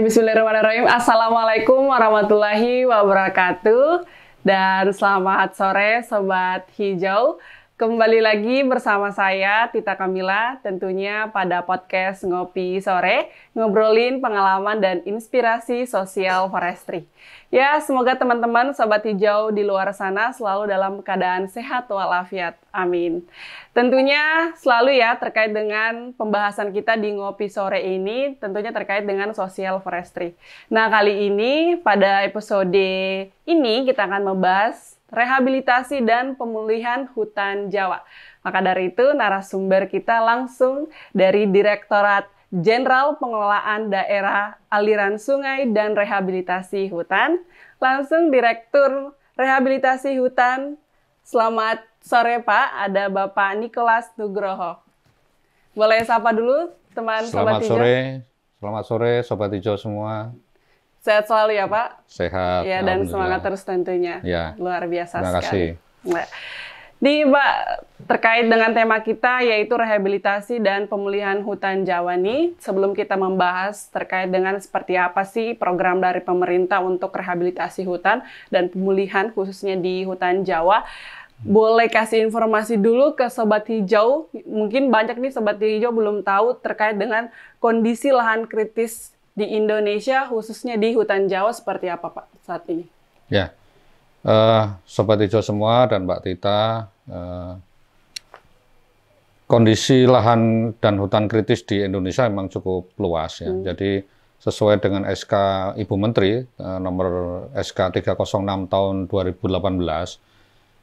bismillahirrahmanirrahim. Assalamualaikum warahmatullahi wabarakatuh. Dan selamat sore Sobat Hijau. Kembali lagi bersama saya Tita Kamila tentunya pada podcast Ngopi Sore ngobrolin pengalaman dan inspirasi sosial forestry. Ya, semoga teman-teman sobat hijau di luar sana selalu dalam keadaan sehat walafiat. Amin. Tentunya selalu ya terkait dengan pembahasan kita di Ngopi Sore ini tentunya terkait dengan sosial forestry. Nah, kali ini pada episode ini kita akan membahas rehabilitasi dan pemulihan hutan Jawa. Maka dari itu narasumber kita langsung dari Direktorat Jenderal Pengelolaan Daerah Aliran Sungai dan Rehabilitasi Hutan, langsung Direktur Rehabilitasi Hutan. Selamat sore Pak, ada Bapak Nikolas Nugroho. Boleh sapa dulu teman Selamat Selamat sore, selamat sore Sobat Hijau semua. Sehat selalu ya Pak. Sehat. Ya dan semangat terus tentunya. Ya. Luar biasa Terima sekali. Terima kasih. Nah, nih Pak, terkait dengan tema kita yaitu rehabilitasi dan pemulihan hutan Jawa nih, sebelum kita membahas terkait dengan seperti apa sih program dari pemerintah untuk rehabilitasi hutan dan pemulihan khususnya di hutan Jawa, boleh kasih informasi dulu ke Sobat Hijau. Mungkin banyak nih Sobat Hijau belum tahu terkait dengan kondisi lahan kritis di Indonesia khususnya di hutan Jawa seperti apa Pak saat ini? Ya, uh, Sobat Hijau semua dan Mbak Tita, uh, kondisi lahan dan hutan kritis di Indonesia memang cukup luas ya. Hmm. Jadi sesuai dengan SK Ibu Menteri uh, nomor SK 306 tahun 2018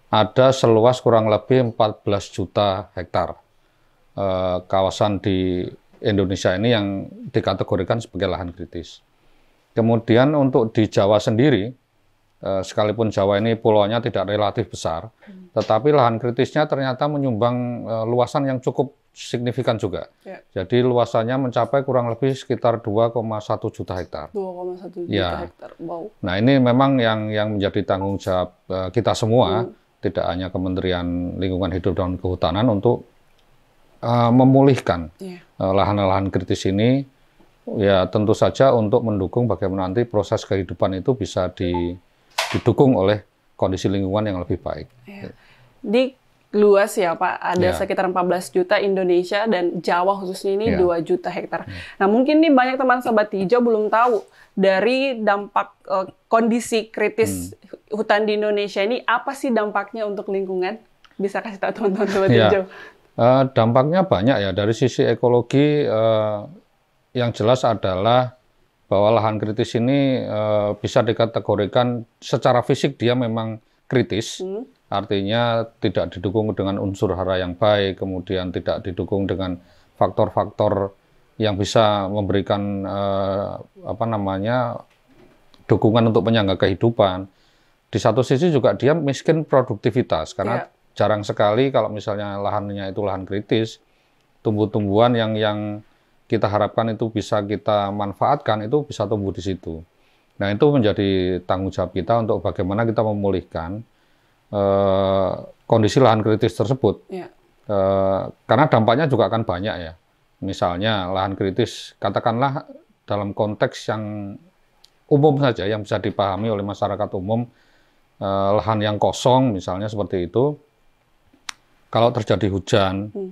ada seluas kurang lebih 14 juta hektar kawasan di Indonesia ini yang dikategorikan sebagai lahan kritis. Kemudian untuk di Jawa sendiri, eh, sekalipun Jawa ini pulaunya tidak relatif besar, hmm. tetapi lahan kritisnya ternyata menyumbang eh, luasan yang cukup signifikan juga. Ya. Jadi luasannya mencapai kurang lebih sekitar 2,1 juta hektar. 2,1 juta ya. hektar. Wow. Nah, ini memang yang yang menjadi tanggung jawab eh, kita semua, hmm. tidak hanya Kementerian Lingkungan Hidup dan Kehutanan untuk uh, memulihkan iya. eh, lahan-lahan yeah. kritis ini ya tentu saja untuk mendukung bagaimana nanti proses kehidupan itu bisa di, didukung oleh kondisi lingkungan yang lebih baik. Yeah. Di luas ya Pak, ada yeah. sekitar 14 juta Indonesia dan Jawa khususnya ini yeah. 2 juta hektar. Yeah. Nah mungkin nih banyak teman sobat hijau belum tahu dari dampak uh, kondisi kritis hmm. hutan di Indonesia ini apa sih dampaknya untuk lingkungan? Bisa kasih tahu teman-teman sobat yeah. hijau. Eh, dampaknya banyak ya dari sisi ekologi uh, yang jelas adalah bahwa lahan kritis ini uh, bisa dikategorikan secara fisik dia memang kritis, hmm. artinya tidak didukung dengan unsur hara yang baik, kemudian tidak didukung dengan faktor-faktor yang bisa memberikan apa namanya dukungan untuk penyangga kehidupan. Di satu sisi juga dia miskin produktivitas karena yeah jarang sekali kalau misalnya lahannya itu lahan kritis, tumbuh-tumbuhan yang yang kita harapkan itu bisa kita manfaatkan itu bisa tumbuh di situ. Nah itu menjadi tanggung jawab kita untuk bagaimana kita memulihkan uh, kondisi lahan kritis tersebut. Ya. Uh, karena dampaknya juga akan banyak ya. Misalnya lahan kritis katakanlah dalam konteks yang umum saja yang bisa dipahami oleh masyarakat umum eh, lahan yang kosong misalnya seperti itu kalau terjadi hujan hmm.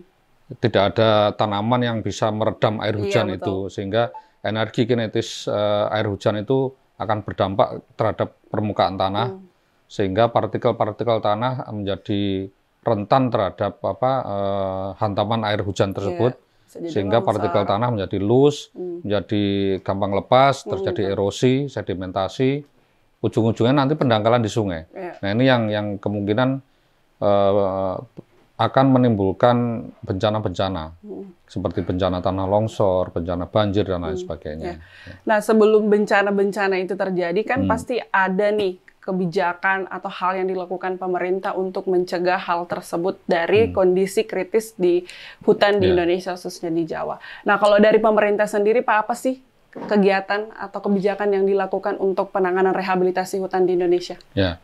tidak ada tanaman yang bisa meredam air iya, hujan iya, itu betul. sehingga energi kinetis uh, air hujan itu akan berdampak terhadap permukaan tanah hmm. sehingga partikel-partikel tanah menjadi rentan terhadap apa uh, hantaman air hujan iya, tersebut yeah, sehingga besar. partikel tanah menjadi loose, hmm. menjadi gampang lepas, hmm. terjadi hmm. erosi, sedimentasi, ujung-ujungnya nanti pendangkalan di sungai. Yeah. Nah ini yang yang kemungkinan uh, akan menimbulkan bencana-bencana hmm. seperti bencana tanah longsor, bencana banjir dan lain hmm. sebagainya. Ya. Nah, sebelum bencana-bencana itu terjadi kan hmm. pasti ada nih kebijakan atau hal yang dilakukan pemerintah untuk mencegah hal tersebut dari hmm. kondisi kritis di hutan di ya. Indonesia khususnya di Jawa. Nah, kalau dari pemerintah sendiri Pak apa sih kegiatan atau kebijakan yang dilakukan untuk penanganan rehabilitasi hutan di Indonesia? Ya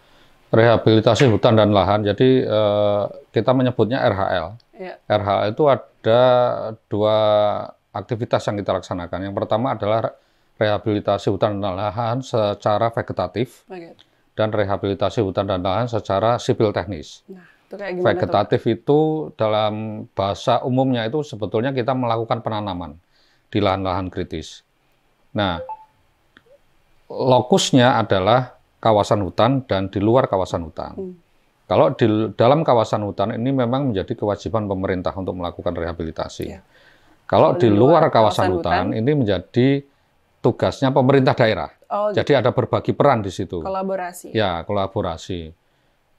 rehabilitasi hutan dan lahan. Jadi eh, kita menyebutnya RHL. Ya. RHL itu ada dua aktivitas yang kita laksanakan. Yang pertama adalah rehabilitasi hutan dan lahan secara vegetatif okay. dan rehabilitasi hutan dan lahan secara sipil teknis. Nah, itu vegetatif tuh? itu dalam bahasa umumnya itu sebetulnya kita melakukan penanaman di lahan-lahan kritis. Nah, lokusnya adalah kawasan hutan dan di luar kawasan hutan. Hmm. Kalau di dalam kawasan hutan ini memang menjadi kewajiban pemerintah untuk melakukan rehabilitasi. Ya. Kalau di luar kawasan, kawasan hutan, hutan ini menjadi tugasnya pemerintah daerah. Oh, gitu. Jadi ada berbagi peran di situ. Kolaborasi. Ya, kolaborasi.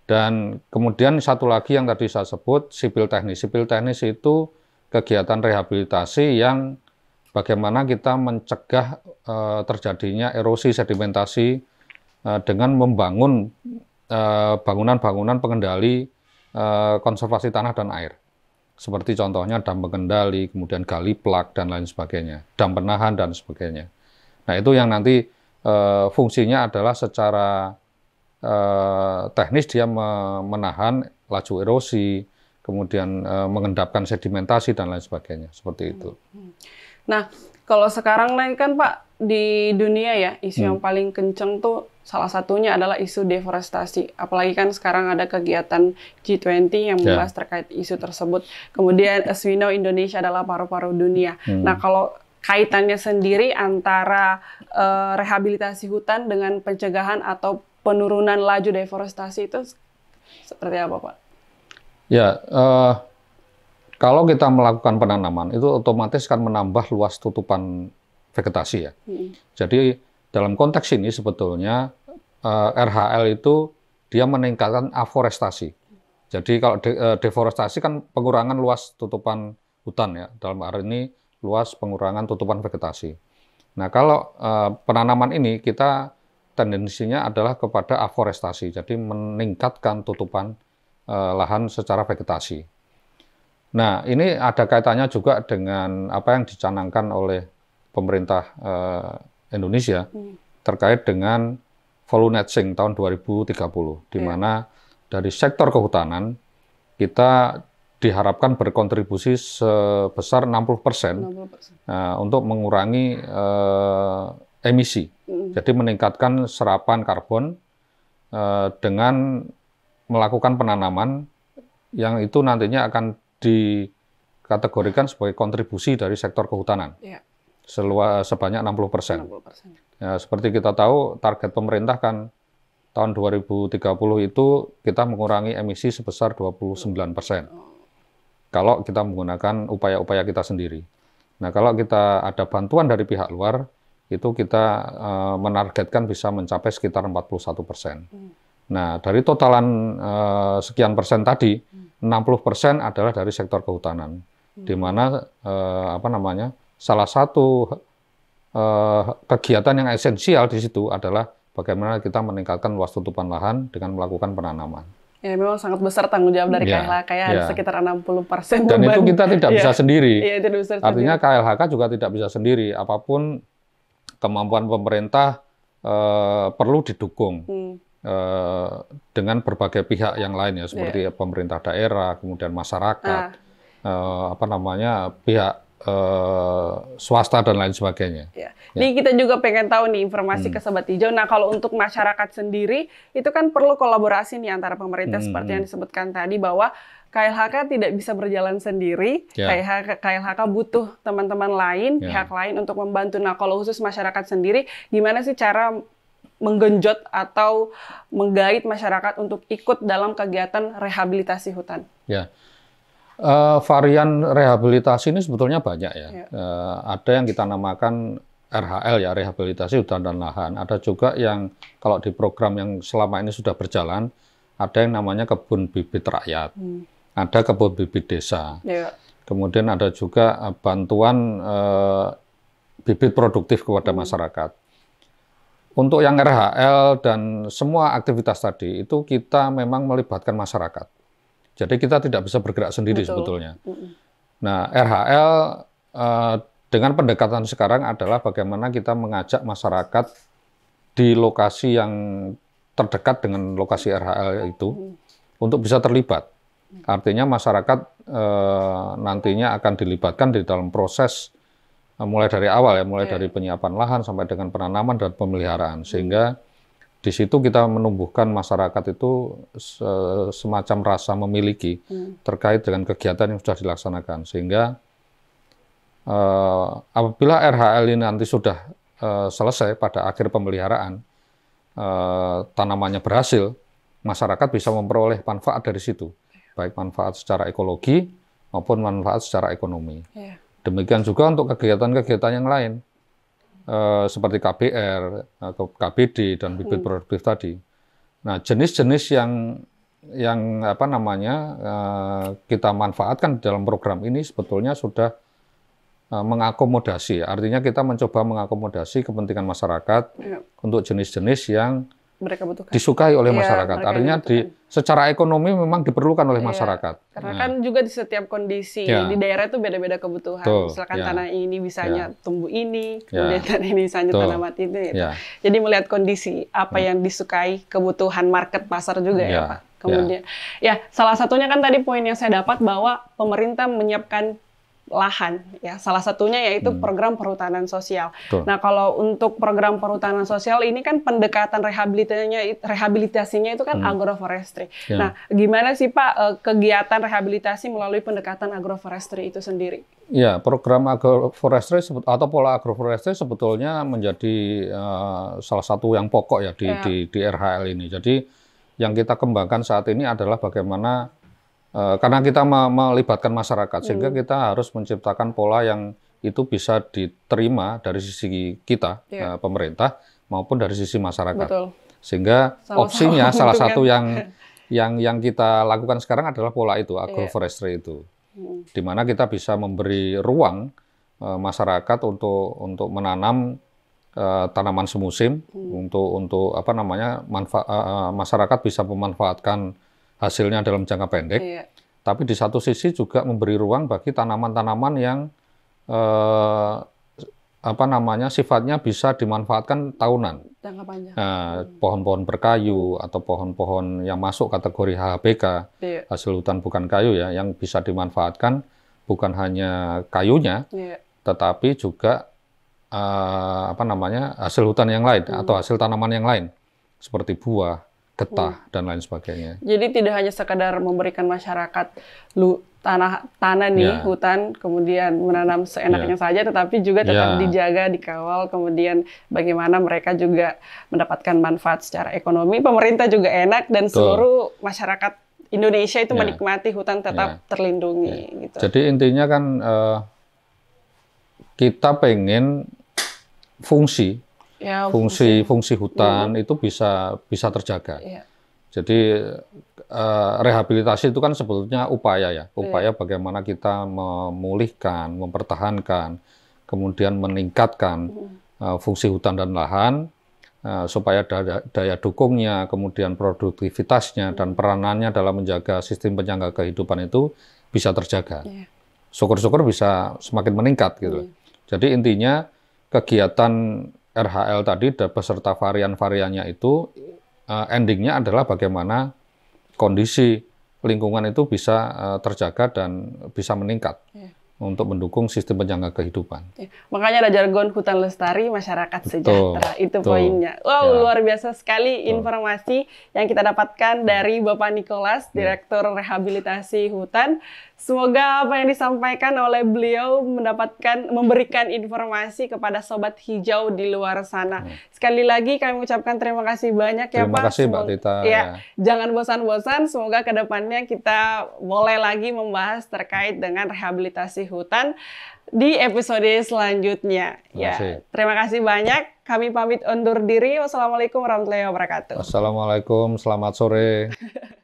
Dan kemudian satu lagi yang tadi saya sebut sipil teknis. Sipil teknis itu kegiatan rehabilitasi yang bagaimana kita mencegah uh, terjadinya erosi sedimentasi Eh, dengan membangun eh, bangunan-bangunan pengendali eh, konservasi tanah dan air. Seperti contohnya dam pengendali, kemudian gali plak dan lain sebagainya, dam penahan dan sebagainya. Nah itu yang nanti fungsinya adalah secara teknis dia menahan laju erosi, kemudian mengendapkan sedimentasi dan lain sebagainya, seperti itu. Hmm. Nah kalau sekarang kan Pak di dunia ya isu hmm. yang paling kenceng tuh salah satunya adalah isu deforestasi. Apalagi kan sekarang ada kegiatan G20 yang ya. membahas yeah. terkait isu tersebut. Kemudian as we know Indonesia adalah paru-paru dunia. Hmm. Nah, kalau kaitannya sendiri antara uh, rehabilitasi hutan dengan pencegahan atau penurunan laju deforestasi itu seperti apa, Pak? Ya, uh, kalau kita melakukan penanaman itu otomatis kan menambah luas tutupan vegetasi ya. Hmm. Jadi dalam konteks ini sebetulnya uh, eh, RHL itu dia meningkatkan aforestasi. Jadi kalau de uh, deforestasi kan pengurangan luas tutupan hutan ya. Dalam hal ini luas pengurangan tutupan vegetasi. Nah kalau uh, penanaman ini kita tendensinya adalah kepada aforestasi. Jadi meningkatkan tutupan uh, lahan secara vegetasi. Nah ini ada kaitannya juga dengan apa yang dicanangkan oleh pemerintah uh, Indonesia hmm. terkait dengan net netting tahun 2030 di yeah. mana dari sektor kehutanan kita diharapkan berkontribusi sebesar 60%, persen uh, untuk mengurangi uh, emisi. hmm. Jadi meningkatkan serapan karbon uh, dengan melakukan penanaman yang itu nantinya akan dikategorikan sebagai kontribusi dari sektor kehutanan. Yeah seluas sebanyak 60 persen. Ya, seperti kita tahu, target pemerintah kan tahun 2030 itu kita mengurangi emisi sebesar 29 persen. Kalau kita menggunakan upaya-upaya kita sendiri. Nah, kalau kita ada bantuan dari pihak luar, itu kita uh, menargetkan bisa mencapai sekitar 41 persen. Hmm. Nah, dari totalan uh, sekian persen tadi, hmm. enam 60 persen adalah dari sektor kehutanan, hmm. di mana uh, apa namanya salah satu eh, kegiatan yang esensial di situ adalah bagaimana kita meningkatkan luas tutupan lahan dengan melakukan penanaman. Ya, memang sangat besar tanggung jawab dari ya, KLHK ya, ya. sekitar 60 persen. Dan itu kita tidak ya. bisa sendiri. Ya, tidak bisa Artinya sendiri. KLHK juga tidak bisa sendiri. Apapun kemampuan pemerintah eh, perlu didukung hmm. eh, dengan berbagai pihak yang lain ya, seperti ya. pemerintah daerah, kemudian masyarakat, ah. eh, apa namanya pihak Eh, swasta dan lain sebagainya. Ya. Ya. Ini kita juga pengen tahu nih informasi hmm. ke Sobat Hijau. Nah kalau untuk masyarakat sendiri itu kan perlu kolaborasi nih antara pemerintah hmm. seperti yang disebutkan tadi bahwa KLHK tidak bisa berjalan sendiri. Yeah. KLHK, butuh teman-teman lain, yeah. pihak lain untuk membantu. Nah kalau khusus masyarakat sendiri, gimana sih cara menggenjot atau menggait masyarakat untuk ikut dalam kegiatan rehabilitasi hutan? Ya. Uh, varian rehabilitasi ini sebetulnya banyak ya. ya. Uh, ada yang kita namakan RHL ya, rehabilitasi hutan dan lahan. Ada juga yang kalau di program yang selama ini sudah berjalan, ada yang namanya kebun bibit rakyat, hmm. ada kebun bibit desa. Ya. Kemudian ada juga eh, bantuan uh, bibit produktif kepada hmm. masyarakat. Untuk yang RHL dan semua aktivitas tadi itu kita memang melibatkan masyarakat jadi kita tidak bisa bergerak sendiri Betul. sebetulnya. Nah, RHL uh, eh, dengan pendekatan sekarang adalah bagaimana kita mengajak masyarakat di lokasi yang terdekat dengan lokasi RHL itu untuk bisa terlibat. Artinya masyarakat eh, nantinya akan dilibatkan di dalam proses eh, mulai dari awal ya, mulai yeah. dari penyiapan lahan sampai dengan penanaman dan pemeliharaan sehingga mm di situ kita menumbuhkan masyarakat itu semacam rasa memiliki hmm. terkait dengan kegiatan yang sudah dilaksanakan sehingga uh, apabila RHL ini nanti sudah uh, selesai pada akhir pemeliharaan uh, tanamannya berhasil masyarakat bisa memperoleh manfaat dari situ baik manfaat secara ekologi maupun manfaat secara ekonomi yeah. demikian juga untuk kegiatan-kegiatan yang lain Eh, seperti KBR, KBD dan bibit hmm. produktif tadi. Nah, jenis-jenis yang yang apa namanya eh, kita manfaatkan dalam program ini sebetulnya sudah eh, mengakomodasi. Artinya kita mencoba mengakomodasi kepentingan masyarakat ya. untuk jenis-jenis yang mereka butuhkan. Disukai oleh iya, masyarakat. Ya, Artinya di secara ekonomi memang diperlukan oleh ya, masyarakat. Karena ya. kan juga di setiap kondisi ya. di daerah itu beda-beda kebutuhan. Tuh, Misalkan ya. tanah ini bisanya ya. tumbuh ini, ya. kemudian tanah ini bisanya Tuh. tanaman ini. Gitu. Ya. Jadi melihat kondisi apa ya. yang disukai kebutuhan market pasar juga ya, ya Pak. Kemudian ya. ya salah satunya kan tadi poin yang saya dapat bahwa pemerintah menyiapkan lahan ya salah satunya yaitu hmm. program perhutanan sosial. Tuh. Nah kalau untuk program perhutanan sosial ini kan pendekatan rehabilitasinya rehabilitasinya itu kan hmm. agroforestry. Ya. Nah gimana sih Pak eh, kegiatan rehabilitasi melalui pendekatan agroforestry itu sendiri? Ya program agroforestry atau pola agroforestry sebetulnya menjadi uh, salah satu yang pokok ya di, ya di di RHL ini. Jadi yang kita kembangkan saat ini adalah bagaimana Eh, karena kita melibatkan masyarakat hmm. sehingga hmm. kita harus menciptakan pola yang itu bisa diterima dari sisi kita yeah. Iya. pemerintah maupun dari sisi masyarakat Betul. sehingga Sama -sama opsinya salah satu yang yang yang kita lakukan sekarang adalah pola itu iya. agroforestry yeah. itu hmm. di mana kita bisa memberi ruang uh, masyarakat untuk untuk menanam uh, tanaman semusim hmm. untuk untuk apa namanya manfaat uh, masyarakat bisa memanfaatkan hasilnya dalam jangka pendek. Iya. Tapi di satu sisi juga memberi ruang bagi tanaman-tanaman yang eh, apa namanya sifatnya bisa dimanfaatkan tahunan. Jangka panjang. Nah, hmm. pohon-pohon berkayu atau pohon-pohon yang masuk kategori HHBK, iya. hasil hutan bukan kayu ya, yang bisa dimanfaatkan bukan hanya kayunya, iya. tetapi juga uh, apa namanya hasil hutan yang lain hmm. atau hasil tanaman yang lain seperti buah, getah hmm. dan lain sebagainya. Jadi tidak hanya sekadar memberikan masyarakat lu tanah tanah nih yeah. hutan kemudian menanam seenaknya yeah. saja tetapi juga tetap yeah. dijaga dikawal kemudian bagaimana mereka juga mendapatkan manfaat secara ekonomi pemerintah juga enak dan Tuh. seluruh masyarakat Indonesia itu yeah. menikmati hutan tetap yeah. terlindungi yeah. gitu. Jadi intinya kan eh, kita pengen fungsi ya, fungsi, fungsi fungsi hutan ya. itu bisa bisa terjaga. Ya. Jadi uh, rehabilitasi itu kan sebetulnya upaya ya, iya. upaya ya. bagaimana kita memulihkan, mempertahankan, kemudian meningkatkan ya. uh, fungsi hutan dan lahan uh, supaya daya, daya dukungnya, kemudian produktivitasnya ya. dan hmm. peranannya dalam menjaga sistem penyangga kehidupan itu bisa terjaga. Ya. Syukur-syukur bisa semakin meningkat gitu. Ya. Jadi intinya kegiatan RHL tadi dan beserta varian-variannya itu eh, endingnya adalah bagaimana kondisi lingkungan itu bisa eh, terjaga dan bisa meningkat yeah. untuk mendukung sistem penyangga kehidupan. Yeah. Makanya ada jargon hutan lestari, masyarakat sejahtera. Betul. Itu Betul. poinnya. Wow, yeah. luar biasa sekali Betul. informasi yang kita dapatkan dari Bapak Nikolas, ya. Direktur Rehabilitasi Hutan. Semoga apa yang disampaikan oleh beliau mendapatkan memberikan informasi kepada sobat hijau di luar sana. Hmm. Sekali lagi kami ucapkan terima kasih banyak ya Pak. Terima kasih Mbak Tita. Ya, ya. jangan bosan-bosan. Semoga kedepannya kita boleh lagi membahas terkait dengan rehabilitasi hutan di episode selanjutnya. Terima ya, terima kasih banyak. Kami pamit undur diri. Wassalamualaikum warahmatullahi wabarakatuh. Wassalamualaikum. Selamat sore.